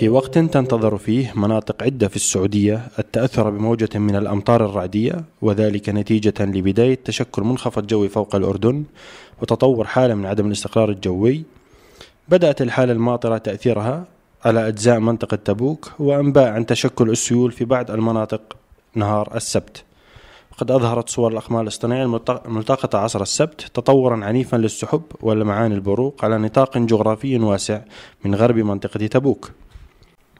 في وقت تنتظر فيه مناطق عدة في السعودية التأثر بموجة من الأمطار الرعدية وذلك نتيجة لبداية تشكل منخفض جوي فوق الأردن وتطور حالة من عدم الاستقرار الجوي بدأت الحالة الماطرة تأثيرها على أجزاء منطقة تبوك وأنباء عن تشكل السيول في بعض المناطق نهار السبت وقد أظهرت صور الأقمار الاصطناعية الملتقطة عصر السبت تطورا عنيفا للسحب ولمعان البروق على نطاق جغرافي واسع من غرب منطقة تبوك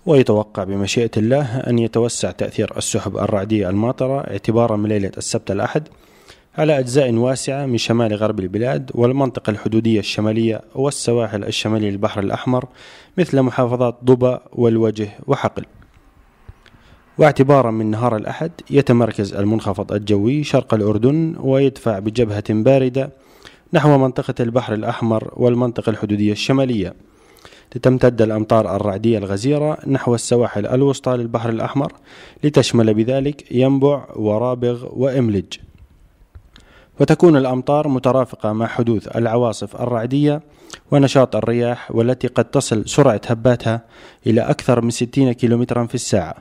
ويتوقع بمشيئة الله أن يتوسع تأثير السحب الرعدية الماطرة اعتبارا من ليلة السبت الأحد على أجزاء واسعة من شمال غرب البلاد والمنطقة الحدودية الشمالية والسواحل الشمالية للبحر الأحمر مثل محافظات ضبا والوجه وحقل واعتبارا من نهار الأحد يتمركز المنخفض الجوي شرق الأردن ويدفع بجبهة باردة نحو منطقة البحر الأحمر والمنطقة الحدودية الشمالية تمتد الأمطار الرعدية الغزيرة نحو السواحل الوسطى للبحر الأحمر لتشمل بذلك ينبع ورابغ وإملج وتكون الأمطار مترافقة مع حدوث العواصف الرعدية ونشاط الرياح والتي قد تصل سرعة هباتها إلى أكثر من 60 كيلومترا في الساعة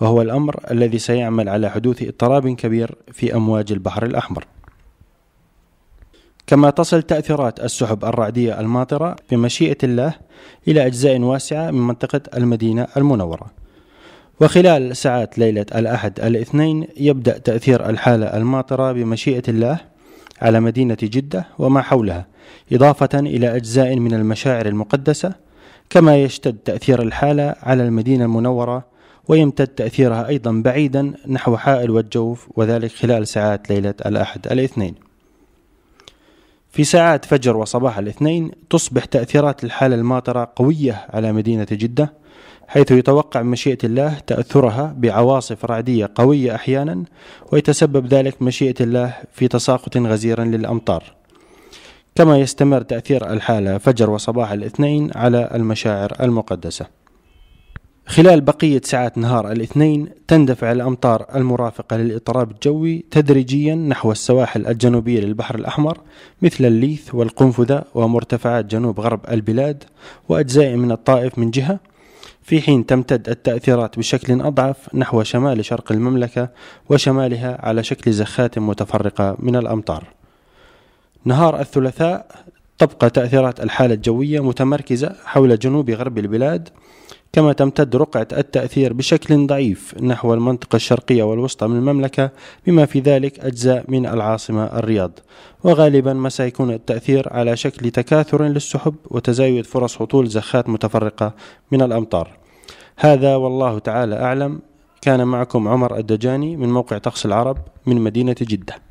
وهو الأمر الذي سيعمل على حدوث اضطراب كبير في أمواج البحر الأحمر كما تصل تأثيرات السحب الرعدية الماطرة بمشيئة الله إلى أجزاء واسعة من منطقة المدينة المنورة وخلال ساعات ليلة الأحد الاثنين يبدأ تأثير الحالة الماطرة بمشيئة الله على مدينة جدة وما حولها إضافة إلى أجزاء من المشاعر المقدسة كما يشتد تأثير الحالة على المدينة المنورة ويمتد تأثيرها أيضا بعيدا نحو حائل والجوف وذلك خلال ساعات ليلة الأحد الاثنين في ساعات فجر وصباح الاثنين تصبح تأثيرات الحالة الماطرة قوية على مدينة جدة حيث يتوقع مشيئة الله تأثرها بعواصف رعدية قوية أحيانا ويتسبب ذلك مشيئة الله في تساقط غزير للأمطار كما يستمر تأثير الحالة فجر وصباح الاثنين على المشاعر المقدسة خلال بقية ساعات نهار الاثنين تندفع الأمطار المرافقة للاضطراب الجوي تدريجيا نحو السواحل الجنوبية للبحر الأحمر مثل الليث والقنفذة ومرتفعات جنوب غرب البلاد وأجزاء من الطائف من جهة في حين تمتد التأثيرات بشكل أضعف نحو شمال شرق المملكة وشمالها على شكل زخات متفرقة من الأمطار نهار الثلاثاء تبقى تأثيرات الحالة الجوية متمركزة حول جنوب غرب البلاد كما تمتد رقعة التأثير بشكل ضعيف نحو المنطقة الشرقية والوسطى من المملكة بما في ذلك أجزاء من العاصمة الرياض وغالبا ما سيكون التأثير على شكل تكاثر للسحب وتزايد فرص هطول زخات متفرقة من الأمطار هذا والله تعالى أعلم كان معكم عمر الدجاني من موقع طقس العرب من مدينة جدة